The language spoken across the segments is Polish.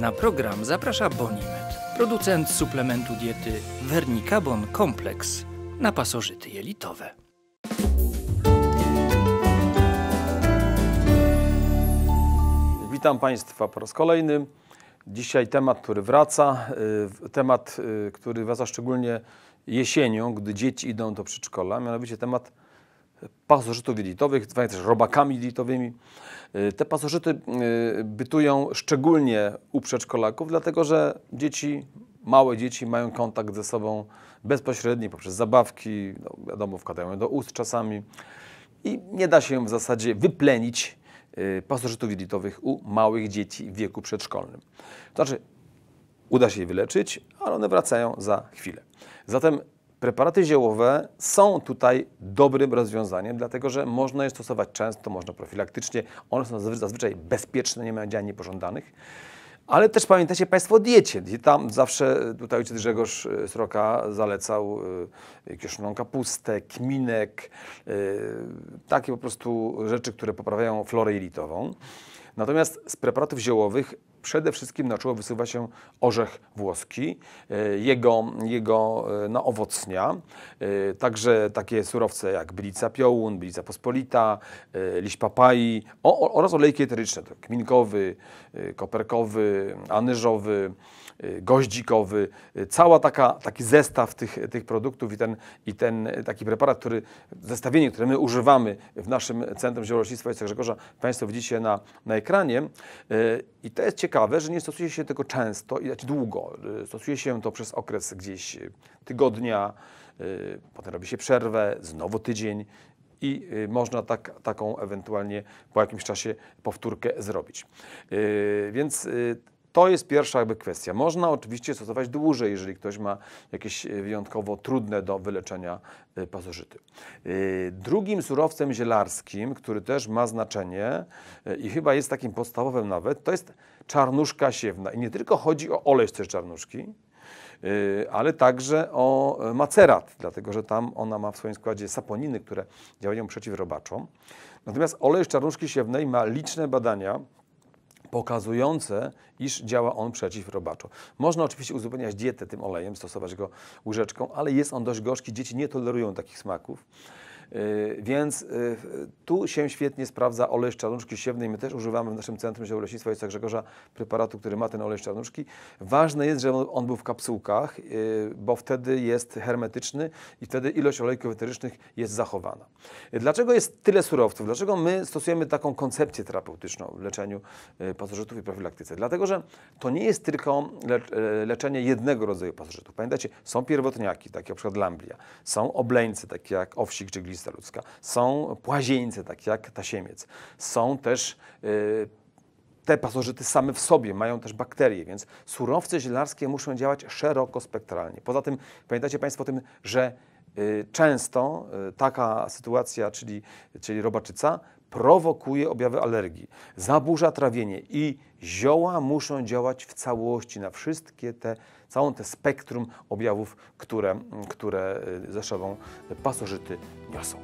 Na program zaprasza Bonimed, producent suplementu diety Wernicabon Kompleks na pasożyty jelitowe. Witam Państwa po raz kolejny. Dzisiaj temat, który wraca, y, temat, y, który wraca szczególnie jesienią, gdy dzieci idą do przedszkola, mianowicie temat pasożytów jelitowych, zwanych też robakami jelitowymi. Y, te pasożyty y, bytują szczególnie u przedszkolaków, dlatego że dzieci, małe dzieci mają kontakt ze sobą bezpośredni poprzez zabawki, no wiadomo, wkładają je do ust czasami i nie da się w zasadzie wyplenić y, pasożytów jelitowych u małych dzieci w wieku przedszkolnym. To znaczy, uda się je wyleczyć, ale one wracają za chwilę. Zatem Preparaty ziołowe są tutaj dobrym rozwiązaniem, dlatego że można je stosować często, można profilaktycznie. One są zazwyczaj bezpieczne, nie mają działań niepożądanych. Ale też pamiętajcie Państwo o diecie. Tam zawsze e, tutaj ojciec Grzegorz e, Sroka zalecał e, kieszoną kapustę, kminek, takie po prostu rzeczy, które poprawiają florę jelitową. Natomiast z preparatów ziołowych przede wszystkim na czoło wysuwa się orzech włoski, e, jego, jego e, no, owocnia, e, także takie surowce jak bylica piołun, bylica pospolita, liść papai o, oraz olejki eteryczne, kminkowy, koperkowy, anyżowy, goździkowy, cała taka, taki zestaw tych, tych produktów i ten, i ten taki preparat, który, zestawienie, które my używamy w naszym Centrum Zielorośnictwa i Grzegorza, Państwo widzicie na, na ekranie, ekranie. Y, I to jest ciekawe, że nie stosuje się tego często i dać znaczy długo. Y, stosuje się to przez okres gdzieś y, tygodnia, potem robi się przerwę, znowu tydzień i można tak, taką ewentualnie po jakimś czasie powtórkę zrobić. Więc to jest pierwsza jakby kwestia. Można oczywiście stosować dłużej, jeżeli ktoś ma jakieś e, wyjątkowo trudne do wyleczenia e, pasożyty. E, drugim surowcem zielarskim, który też ma znaczenie i chyba jest takim podstawowym nawet, to jest czarnuszka siewna. I nie tylko chodzi o olej z czarnuszki, ale także o macerat, dlatego że tam ona ma w swoim składzie saponiny, które działają przeciwrobaczom. Natomiast olej z czarnuszki siewnej ma liczne badania pokazujące, iż działa on przeciwrobaczo. Można oczywiście uzupełniać dietę tym olejem, stosować go łyżeczką, ale jest on dość gorzki, dzieci nie tolerują takich smaków. Y, więc y, tu się świetnie sprawdza olej z czarnuszki siewnej. My też używamy w naszym Centrum Zieloleśnictwa Ojca tak, Grzegorza preparatu, który ma ten olej z czarnuszki. Ważne jest, że on był w kapsułkach, y, bo wtedy jest hermetyczny i wtedy ilość olejków eterycznych jest zachowana. Dlaczego jest tyle surowców? Dlaczego my stosujemy taką koncepcję terapeutyczną w leczeniu pasożytów i profilaktyce? Dlatego, że to nie jest tylko e, leczenie jednego rodzaju pasożytów. Pamiętacie, są pierwotniaki, takie jak przykład lamblia, są obleńcy, takie jak owsik czy glis rzeczywista ludzka. Są płazieńce, tak jak tasiemiec. Są też y, te pasożyty same w sobie mają też bakterie, więc surowce zielarskie muszą działać szeroko spektralnie. Poza tym pamiętacie Państwo o tym, że y, często y, taka sytuacja, czyli, czyli robaczyca, prowokuje objawy alergii, zaburza trawienie i zioła muszą działać w całości na wszystkie te, całą te spektrum objawów, które, które y, za sobą pasożyty niosą.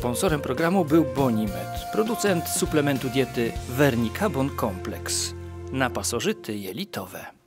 Sponsorem programu był Bonimed, producent suplementu diety Vernicabon Complex na pasożyty jelitowe.